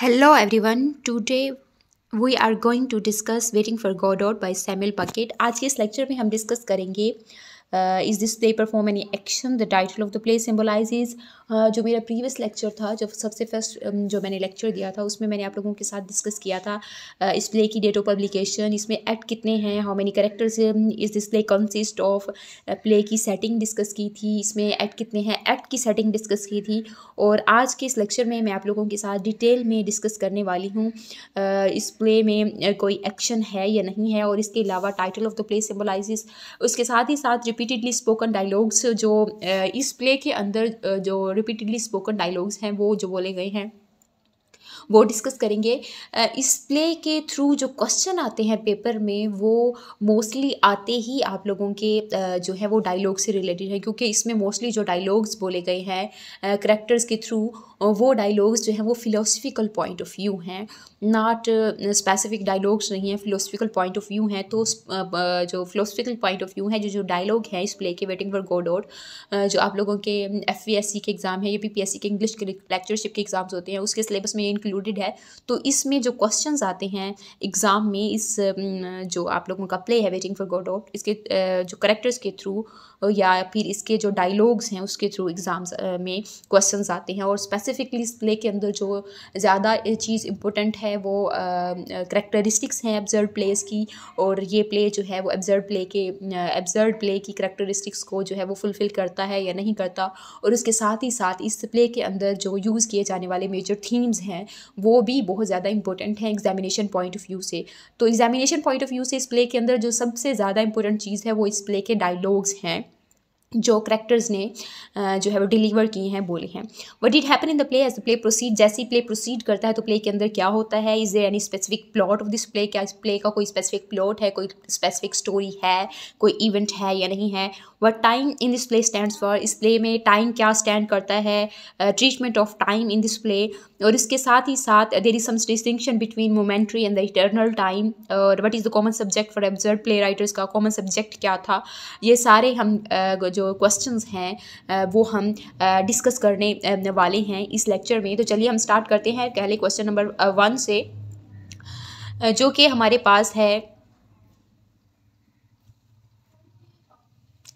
Hello everyone. Today we are going to discuss Waiting for Godot by Samuel Puckett. आज के इस lecture में हम डिस्कस करेंगे is this they perform any action the title of the play symbolize जो मेरा previous lecture था जब सबसे फर्स्ट um, जो मैंने लेक्चर दिया था उसमें मैंने आप लोगों के साथ डिस्कस किया था uh, इस प्ले की डेट ऑफ पब्लिकेशन इसमें एक्ट कितने हैं how many characters is this play consist of play की सेटिंग डिस्कस की थी इसमें एक्ट कितने हैं एक्ट की सेटिंग डिस्कस की थी और आज के इस लेक्चर में मैं आप लोगों के साथ डिटेल में डिस्कस करने वाली हूँ uh, इस प्ले में uh, कोई एक्शन है या नहीं है और इसके अलावा title of the play symbolize उसके साथ ही साथ रिपीटेडली स्पोकन डायलॉग्स जो इस प्ले के अंदर जो रिपीटेडली स्पोकन डायलॉग्स हैं वो जो बोले गए हैं वो डिस्कस करेंगे इस प्ले के थ्रू जो क्वेश्चन आते हैं पेपर में वो मोस्टली आते ही आप लोगों के जो है वो डायलॉग से रिलेटेड है क्योंकि इसमें मोस्टली जो डायलॉग्स बोले गए हैं करेक्टर्स के थ्रू वो डायलॉग्स जो हैं वो फ़िलोसफिकल पॉइंट ऑफ व्यू हैं नॉट स्पेसिफिक डायलॉग्स नहीं हैं फ़िलोसफिकल पॉइंट ऑफ व्यू हैं तो जो फ़िलोसफिकल पॉइंट ऑफ व्यू है जो जो डायलॉग हैं इस प्ले के वेटिंग फॉर गोड आउट जो आप लोगों के एफ के एग्ज़ाम है या पी के इंग्लिश के लेक्चरशिप के एग्ज़ाम्स होते हैं उसके सिलेबस में इंक्लूड इंक्लूडेड है तो इसमें जो क्वेश्चंस आते हैं एग्ज़ाम में इस जो आप लोगों का प्ले है वेटिंग फॉर गॉड आउट इसके जो करेक्टर्स के थ्रू या फिर इसके जो डायलॉग्स हैं उसके थ्रू एग्ज़ाम्स में क्वेश्चन आते हैं और स्पेसिफिकली इस प्ले के अंदर जो ज़्यादा चीज़ इम्पोर्टेंट है वो करेक्टरिस्टिक्स हैं एब्जर्व प्लेस की और ये प्ले जो है वो एब्जर्व प्ले के एब्जर्व प्ले की करेक्टरिस्टिक्स को जो है वो फुलफ़िल करता है या नहीं करता और इसके साथ ही साथ इस प्ले के अंदर जो यूज़ किए जाने वाले मेजर थीम्स हैं वो भी बहुत ज़्यादा इंपॉर्टेंट है एग्जामिनेशन पॉइंट ऑफ व्यू से तो एग्जामिनेशन पॉइंट ऑफ व्यू से इस प्ले के अंदर जो सबसे ज़्यादा इंपॉर्टेंट चीज़ है वो इस प्ले के डायलॉग्स हैं जो करेक्टर्स ने जो है वो डिलीवर किए हैं बोले हैं what did happen in the play as the play proceed जैसे ही प्ले प्रोसीड करता है तो प्ले के अंदर क्या होता है is there any specific plot of this play क्या इस प्ले का कोई स्पेसिफिक प्लॉट है कोई स्पेसिफिक स्टोरी है कोई इवेंट है या नहीं है what time in this play stand for इस प्ले में टाइम क्या स्टैंड करता है treatment of time in this play और इसके साथ ही साथ there is some distinction between momentary and the eternal time और what is the common subject for absurd play writers का कॉमन सब्जेक्ट क्या था ये सारे हम जो क्वेश्चंस हैं वो हम डिस्कस करने वाले हैं इस लेक्चर में तो चलिए हम स्टार्ट करते हैं पहले क्वेश्चन नंबर वन से जो कि हमारे पास है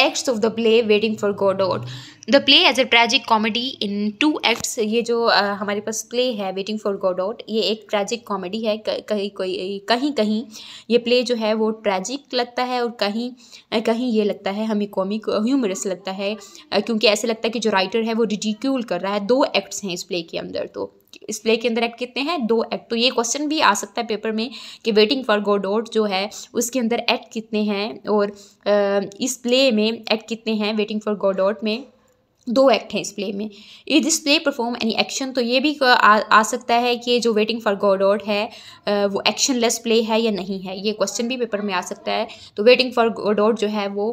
acts of the play waiting for Godot the play as a tragic comedy in two acts ये जो आ, हमारे पास प्ले है वेटिंग फॉर गोडोट ये एक ट्रैजिक कॉमेडी है कहीं कोई कहीं कहीं ये प्ले जो है वो ट्रैजिक लगता है और कहीं कहीं ये लगता है हमें कॉमिक ह्यूमरस लगता है क्योंकि ऐसे लगता है कि जो राइटर है वो रिडिक्यूल कर रहा है दो एक्ट्स हैं इस प्ले के अंदर तो प्ले के अंदर एक्ट कितने हैं दो एक्ट तो ये क्वेश्चन भी आ सकता है पेपर में कि वेटिंग फॉर गोडोट जो है उसके अंदर एक्ट कितने हैं और इस प्ले में एक्ट कितने हैं वेटिंग फॉर गोडोट में दो एक्ट हैं इस प्ले में is this play perform any action तो ये भी आ, आ सकता है कि जो वेटिंग फॉर गॉडोड है वो एक्शन लेस प्ले है या नहीं है ये क्वेश्चन भी पेपर में आ सकता है तो वेटिंग फॉर गॉडोड जो है वो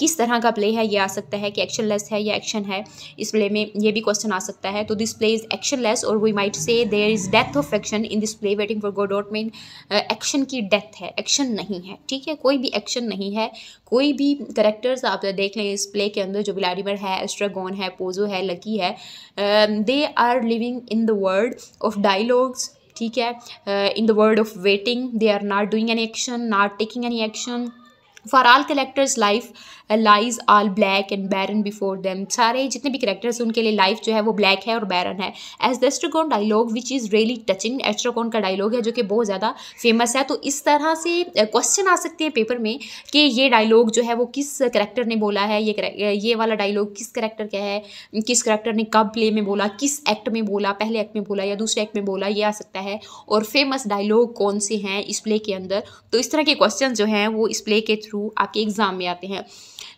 किस तरह का प्ले है ये आ सकता है कि एक्शन लेस है या एक्शन है इस प्ले में ये भी क्वेश्चन आ सकता है तो this play is actionless और we might say there is death of action in this play waiting for Godot में एक्शन की डेथ है एक्शन नहीं है ठीक है कोई भी एक्शन नहीं है कोई भी करेक्टर्स आप देख लें इस प्ले के अंदर जो विलाडिमर है एस्ट्रागोन कौन है पोजो है लकी है they are living in the world of dialogues ठीक है in the world of waiting they are not doing any action not taking any action for all characters life lies all black and barren before them सारे जितने भी characters हैं उनके लिए life जो है वो ब्लैक है और बैरन है as the Estragon dialogue which is really touching Estragon का डायलॉग है जो कि बहुत ज़्यादा फेमस है तो इस तरह से क्वेश्चन uh, आ सकते हैं पेपर में कि ये डायलॉग जो है वो किस करेक्टर ने बोला है ये uh, ये वाला डायलॉग किस करेक्टर का है किस करेक्टर ने कब प्ले में बोला किस एक्ट में बोला पहले एक्ट में बोला या दूसरे एक्ट में बोला ये आ सकता है और फेमस डायलॉग कौन से हैं इस प्ले के अंदर तो इस तरह के क्वेश्चन जो हैं वो इस प्ले के थ्रू आपके एग्ज़ाम में आते हैं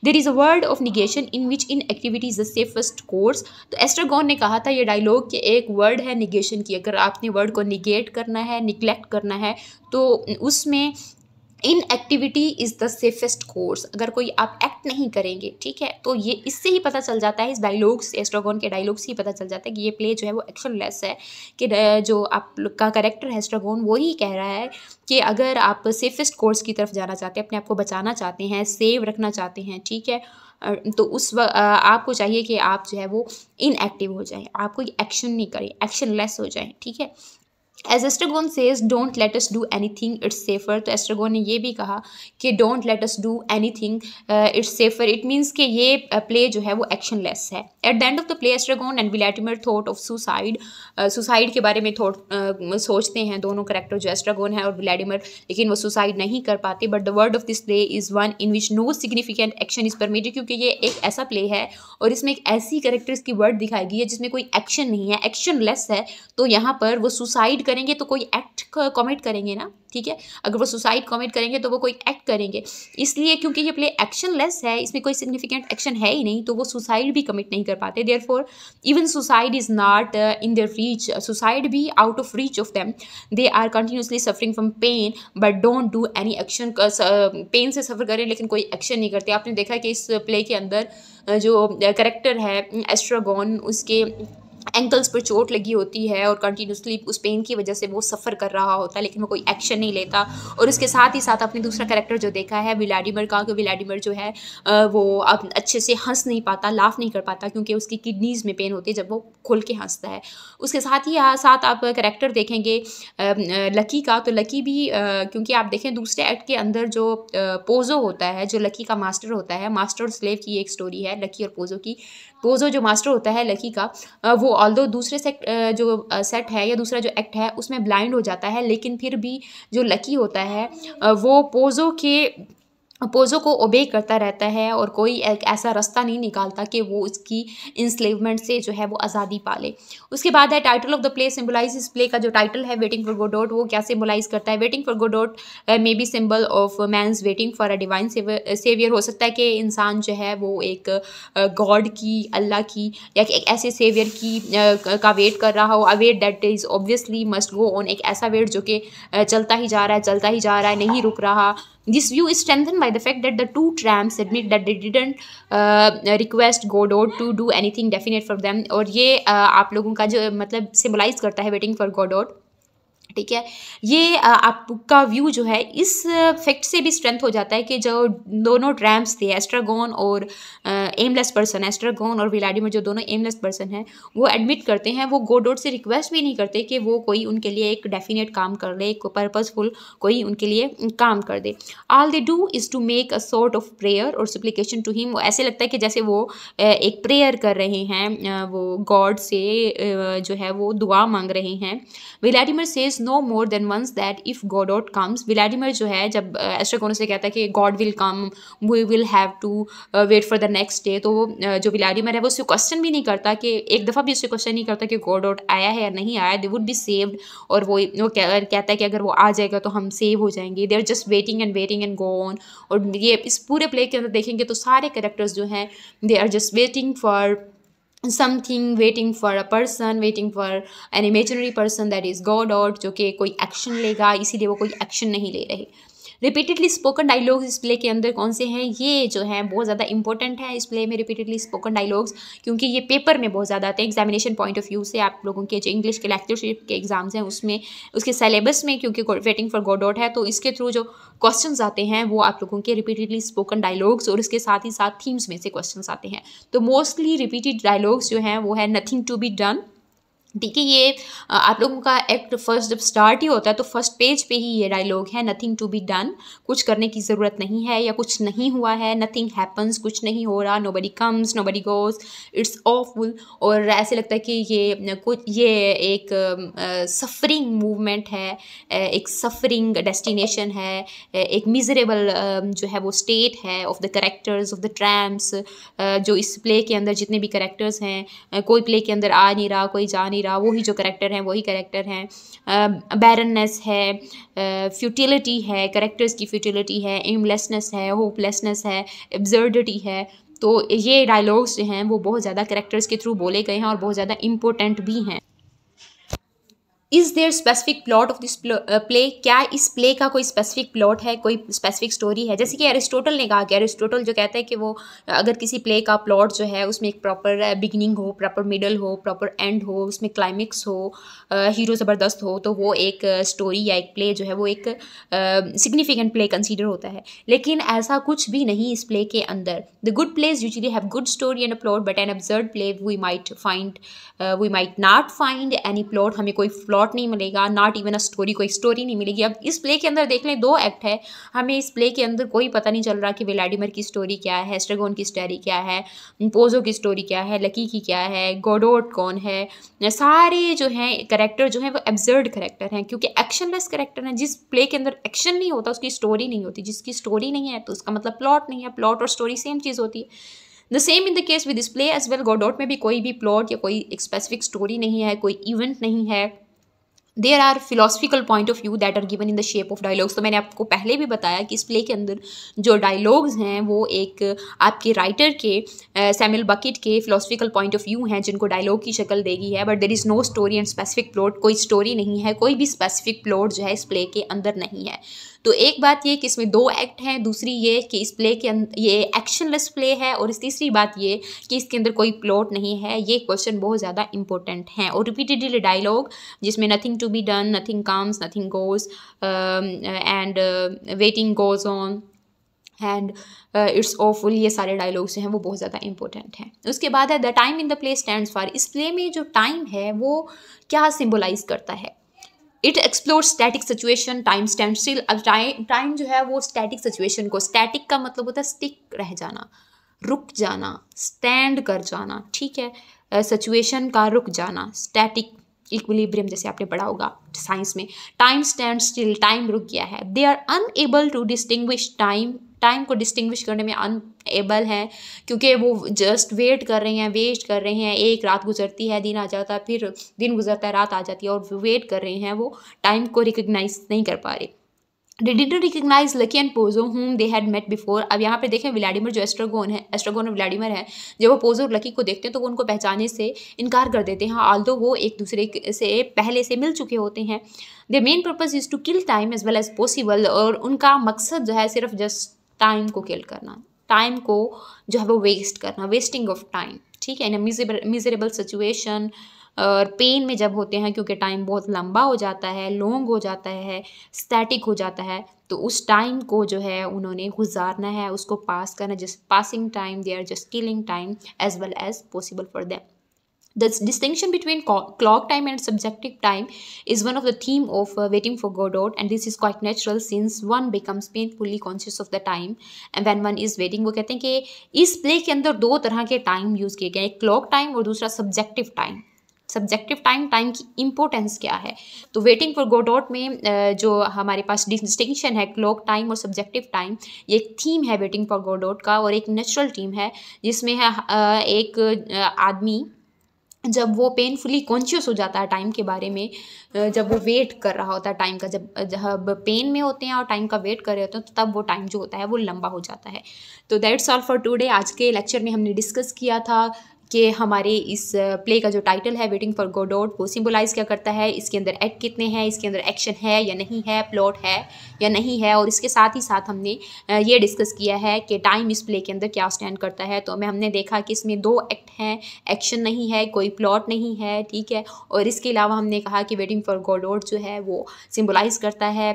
there is a world of negation in which inactivity is the safest course तो एस्ट्रागॉन ने कहा था ये डायलॉग कि एक वर्ड है निगेशन की अगर आपने वर्ड को निगेट करना है निगलेक्ट करना है तो उसमें activity is the safest course अगर कोई आप एक्ट नहीं करेंगे ठीक है तो ये इससे ही पता चल जाता है इस डायलॉग से एस्ट्रागोन के डायलॉग से ही पता चल जाता है कि ये प्ले जो है वो एक्शन लेस है कि जो का करेक्टर है एस्ट्रागोन वो ही कह रहा है कि अगर आप सेफेस्ट कोर्स की तरफ जाना चाहते हैं अपने आप को बचाना चाहते हैं सेव रखना चाहते हैं ठीक है तो उस वक्त आपको चाहिए कि आप जो है वो इनएक्टिव हो जाएं आप कोई एक्शन नहीं करें एक्शन लेस हो जाएं ठीक है as Estragon says don't let us do anything it's safer तो एस्ट्रागोन ने यह भी कहा कि don't let us do anything it's safer it means कि ये प्ले uh, जो है वो एक्शन लेस है at the end of the play Estragon and Vladimir thought of suicide suicide के बारे में थॉट uh, सोचते हैं दोनों करेक्टर जो एस्ट्रागोन है और विलेडिमर लेकिन वो सुसाइड नहीं कर पाते but the word of this play is one in which no significant action is permitted क्योंकि ये एक ऐसा प्ले है और इसमें एक ऐसी करेक्टर्स की वर्ड दिखाई गई है जिसमें कोई एक्शन नहीं है एक्शन लेस है तो यहाँ पर वो सुसाइड कर करेंगे तो कोई एक्ट कॉमिट करेंगे ना ठीक है अगर वो सुसाइड कॉमिट करेंगे तो वो कोई एक्ट करेंगे इसलिए क्योंकि ये प्ले एक्शन लेस है इसमें कोई सिग्निफिकेंट एक्शन है ही नहीं तो वो सुसाइड भी कमिट नहीं कर पाते therefore even suicide is not in their reach suicide भी out of reach of them they are continuously suffering from pain but don't do any action pain से सफ़र करें लेकिन कोई एक्शन नहीं करते आपने देखा कि इस प्ले के अंदर uh, जो करेक्टर uh, है एस्ट्रागोन उसके एंकल्स पर चोट लगी होती है और कंटिन्यूसली उस पेन की वजह से वो सफ़र कर रहा होता है लेकिन वो कोई एक्शन नहीं लेता और उसके साथ ही साथ आपने दूसरा कैरेक्टर जो देखा है विलाडिमर का विलाडिमर जो है वो अब अच्छे से हंस नहीं पाता लाफ नहीं कर पाता क्योंकि उसकी किडनीज़ में पेन होती है जब वो खुल के हंसता है उसके साथ ही साथ आप करेक्टर देखेंगे लकी का तो लकी भी क्योंकि आप देखें दूसरे एक्ट के अंदर जो पोज़ो होता है जो लकी का मास्टर होता है मास्टर और स्लेव की एक स्टोरी है लकी और पोज़ो की पोजो जो मास्टर होता है लकी का वो ऑल दूसरे सेक्ट जो सेट है या दूसरा जो एक्ट है उसमें ब्लाइंड हो जाता है लेकिन फिर भी जो लकी होता है वो पोजो के अपोज़ो को ओबे करता रहता है और कोई एक ऐसा रास्ता नहीं निकालता कि वो उसकी इंस्लेवमेंट से जो है वो आज़ादी पा ले उसके बाद है title of the play symbolize इस प्ले का जो टाइटल है वेटिंग फॉर गोडोट वो क्या सिम्बलाइज करता है waiting for Godot may be symbol of man's waiting for a divine saviour हो सकता है कि इंसान जो है वो एक गॉड uh, की अल्लाह की या एक ऐसे सेवियर की uh, का वेट कर रहा हो a wait that is obviously must go on एक ऐसा वेट जो कि uh, चलता ही जा रहा है चलता ही जा रहा है नहीं रुक रहा This view is strengthened by the fact that the two trams admit that they didn't uh, request Godot to do anything definite for them और ये uh, आप लोगों का जो मतलब सिम्बलाइज करता है वेटिंग फॉर गॉडोट ठीक है ये आपका व्यू जो है इस फैक्ट से भी स्ट्रेंथ हो जाता है कि जो दोनों ट्रैम्प्स थे एस्ट्रागोन और एमलेस पर्सन एस्ट्रागोन और विलाडीमिर जो दोनों एमलेस पर्सन हैं वो एडमिट करते हैं वो गोडोट से रिक्वेस्ट भी नहीं करते कि वो कोई उनके लिए एक डेफिनेट काम कर ले एक पर्पज़फुल कोई उनके लिए काम कर they all they do is to make a sort of prayer और सप्लीकेशन टू हिम ऐसे लगता है कि जैसे वो एक प्रेयर कर रहे हैं वो गॉड से जो है वो दुआ मांग रहे हैं Vladimir says no more than once that if God out comes Vladimir जो है जब एस्ट्रागोनो से कहता है कि God will come we will have to wait for the next day तो वो जो विलाडिमिर है वो उससे क्वेश्चन भी नहीं करता कि एक दफ़ा भी उससे क्वेश्चन नहीं करता कि गॉड आउट आया है या नहीं आया दे वुड बी सेव्ड और वो वो कहता है कि अगर वो आ जाएगा तो हम सेव हो जाएंगे they are just waiting and waiting and go on और ये इस पूरे प्ले के अंदर देखेंगे तो सारे करेक्टर्स जो हैं they are just waiting for something waiting for a person waiting for an imaginary person that is God और जो कि कोई एक्शन लेगा इसीलिए वो कोई एक्शन नहीं ले रहे रिपीटेडली स्पोकन डायलॉग्स इस प्ले के अंदर कौन से हैं ये जो है बहुत ज़्यादा इंपॉर्टेंट है इस प्ले में रिपीटेडली स्पोकन डायलॉग्स क्योंकि ये पेपर में बहुत ज़्यादा आते हैं एग्जामिनेशन पॉइंट ऑफ व्यू से आप लोगों के जो इंग्लिश के लेक्चरशिप के एग्जाम्स हैं उसमें उसके सिलेबस में क्योंकि वेटिंग फॉर आउट है तो इसके थ्रू जो क्वेश्चन आते हैं वो आप लोगों के रिपीटेडली स्पोकन डायलॉग्स और इसके साथ ही साथ थीम्स में से क्वेश्चन आते हैं तो मोस्टली रिपीटेड डायलॉग्स जो हैं वो है नथिंग टू बी डन ठीक है ये आप लोगों का एक्ट फर्स्ट जब स्टार्ट ही होता है तो फर्स्ट पेज पे ही ये डायलॉग है नथिंग टू बी डन कुछ करने की ज़रूरत नहीं है या कुछ नहीं हुआ है नथिंग हैपन्स कुछ नहीं हो रहा nobody comes nobody goes it's awful और ऐसे लगता है कि ये कुछ ये एक सफरिंग मूवमेंट है एक सफरिंग डेस्टिनेशन है एक मिजरेबल जो है वो स्टेट है of the characters of the tramps जो इस प्ले के अंदर जितने भी करेक्टर्स हैं कोई प्ले के अंदर आ नहीं रहा कोई जा नहीं रहा वही जो करेक्टर हैं वही करेक्टर हैं बैरननेस है फ्यूटिलिटी है करेक्टर्स की फ्यूटिलिटी है एमलेसनेस है होपलेसनेस है एब्जर्डिटी है तो ये डायलॉग्स जो हैं वो बहुत ज़्यादा करेक्टर्स के थ्रू बोले गए हैं और बहुत ज़्यादा इम्पोर्टेंट भी हैं is there specific plot of this play क्या इस प्ले का कोई स्पेसिफिक प्लॉट है कोई स्पेसिफिक स्टोरी है जैसे कि एरिस्टोटल ने कहा कि एरिस्टोटल जो कहता है कि वो अगर किसी प्ले का प्लॉट जो है उसमें एक प्रॉपर बिगनिंग uh, हो प्रॉपर मिडल हो प्रॉपर एंड हो उसमें क्लाइमेक्स हो हीरो uh, ज़बरदस्त हो तो वो एक स्टोरी uh, या एक प्ले जो है वो एक सिग्निफिकेंट प्ले कंसिडर होता है लेकिन ऐसा कुछ भी नहीं इस प्ले के अंदर the good plays usually have good story and a plot but an absurd play we might find we might not find any plot हमें कोई प्लॉट नहीं मिलेगा नॉट इवन अ स्टोरी कोई स्टोरी नहीं मिलेगी अब इस प्ले के अंदर देख लें दो एक्ट है हमें इस प्ले के अंदर कोई पता नहीं चल रहा कि वेलाडिमर की स्टोरी क्या है हेस्ट्रेगोन की स्टोरी क्या है पोजो की स्टोरी क्या है लकी की क्या है गोडोट कौन है सारे जो हैं करेक्टर जो हैं वो एब्जर्ड करेक्टर हैं क्योंकि एक्शनलेस करेक्टर हैं जिस प्ले के अंदर एक्शन नहीं होता उसकी स्टोरी नहीं होती जिसकी स्टोरी नहीं है तो उसका मतलब प्लॉट नहीं है प्लॉट और स्टोरी सेम चीज़ होती है the same in the case with this play as well Godot में भी कोई भी प्लॉट या कोई एक स्पेसिफिक स्टोरी नहीं है कोई इवेंट नहीं है there are philosophical point of view that are given in the shape of dialogues तो मैंने आपको पहले भी बताया कि इस प्ले के अंदर जो डायलॉग्स हैं वो एक आपके राइटर के सैमुअल uh, बकेट के फिलोसफिकल पॉइंट ऑफ व्यू हैं जिनको डायलॉग की शक्ल देगी है but there is no story and specific plot कोई स्टोरी नहीं है कोई भी स्पेसिफिक प्लॉट जो है इस प्ले के अंदर नहीं है तो एक बात ये कि इसमें दो एक्ट हैं दूसरी ये कि इस प्ले के अंदर ये एक्शनलेस प्ले है और इस तीसरी बात ये कि इसके अंदर कोई प्लॉट नहीं है ये क्वेश्चन बहुत ज़्यादा इंपॉर्टेंट हैं और रिपीटेडली डायलॉग जिसमें nothing to be done nothing comes nothing goes um, and uh, waiting goes on and it's awful ये सारे डायलॉग्स जो हैं वो बहुत ज़्यादा इंपॉर्टेंट हैं उसके बाद है the time in the play stand for इस प्ले में जो टाइम है वो क्या सिम्बोलाइज करता है it explore static situation time stand still अब टाइम टाइम जो है वो स्टैटिक सिचुएशन को स्टैटिक का मतलब होता है स्टिक रह जाना रुक जाना स्टैंड कर जाना ठीक है सिचुएशन uh, का रुक जाना स्टैटिक इक्विलिब्रियम जैसे आपने पढ़ा होगा साइंस में टाइम स्टैंड स्टिल टाइम रुक गया है they are unable to distinguish time time को डिस्टिंग्विश करने में अनएबल है क्योंकि वो जस्ट वेट कर रहे हैं वेस्ट कर रहे हैं एक रात गुजरती है दिन आ जाता है फिर दिन गुजरता है रात आ जाती है और वेट कर रहे हैं वो टाइम को रिकग्नाइज नहीं कर पा रहे डिडी to recognise Lucky and Pozzo whom they had met before अब यहाँ पे देखें विलाडिमर जो एस्ट्रागोन है एस्ट्रागोन और व्लाडिमिर है जब वो पोजो और लकी को देखते हैं तो वो उनको पहचाने से इनकार कर देते हैं ऑल दो वो एक दूसरे से पहले से मिल चुके होते हैं the main purpose is to kill time as well as possible और उनका मकसद जो है सिर्फ जस्ट टाइम को किल करना टाइम को जो है वो वेस्ट करना वेस्टिंग ऑफ टाइम ठीक है इन अ मिजरेबल सिचुएशन और पेन में जब होते हैं क्योंकि टाइम बहुत लंबा हो जाता है लॉन्ग हो जाता है स्टैटिक हो जाता है तो उस टाइम को जो है उन्होंने गुजारना है उसको पास करना just passing time they are just killing time as well as possible for them the distinction between clock time and subjective time is one of the theme of waiting for Godot and this is quite natural since one becomes painfully conscious of the time and when one is waiting वो कहते हैं कि इस play के अंदर दो तरह के टाइम यूज किए गए एक क्लॉक टाइम और दूसरा subjective time subjective time time की इंपॉर्टेंस क्या है तो वेटिंग फॉर गोडोट में जो हमारे पास डिस्टिंक्शन है क्लॉक टाइम और सब्जेक्टिव टाइम ये एक थीम है वेटिंग फॉर गोडोट का और एक नेचुरल टीम है जिसमें है एक आदमी जब वो पेनफुली कॉन्शियस हो जाता है टाइम के बारे में जब वो वेट कर रहा होता है टाइम का जब जब पेन में होते हैं और टाइम का वेट कर रहे होते हैं तो तब वो टाइम जो होता है वो लंबा हो जाता है तो दैट्स ऑल फॉर टुडे आज के लेक्चर में हमने डिस्कस किया था कि हमारे इस प्ले का जो टाइटल है वेटिंग फॉर गोडोट वो सिम्बलाइज क्या करता है इसके अंदर एक्ट कितने हैं इसके अंदर एक्शन है या नहीं है प्लॉट है या नहीं है और इसके साथ ही साथ हमने ये डिस्कस किया है कि टाइम इस प्ले के अंदर क्या स्टैंड करता है तो हमें हमने देखा कि इसमें दो एक्ट हैं एक्शन नहीं है कोई प्लॉट नहीं है ठीक है और इसके अलावा हमने कहा कि वेटिंग फॉर गोडोट जो है वो सिम्बोलाइज़ करता है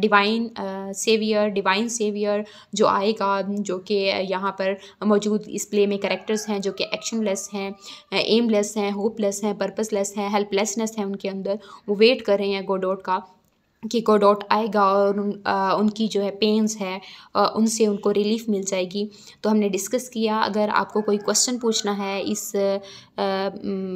डिवाइन सेवियर डिवाइन सेवियर जो आएगा जो कि यहाँ पर मौजूद इस प्ले में करेक्टर्स हैं जो कि लेस हैं एमलेस हैं होपलेस हैं लेस हैं हेल्पलेसनेस है उनके अंदर वो वेट कर रहे हैं गोडोट का की को डॉट आएगा और उन, आ, उनकी जो है पेंस है आ, उनसे उनको रिलीफ मिल जाएगी तो हमने डिस्कस किया अगर आपको कोई क्वेश्चन पूछना है इस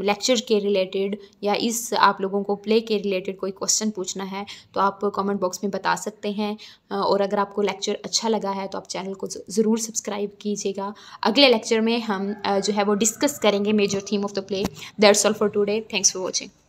लेक्चर के रिलेटेड या इस आप लोगों को प्ले के रिलेटेड कोई क्वेश्चन पूछना है तो आप कमेंट बॉक्स में बता सकते हैं और अगर आपको लेक्चर अच्छा लगा है तो आप चैनल को ज़रूर सब्सक्राइब कीजिएगा अगले लेक्चर में हम जो है वो डिस्कस करेंगे major theme of the play that's all for today thanks for watching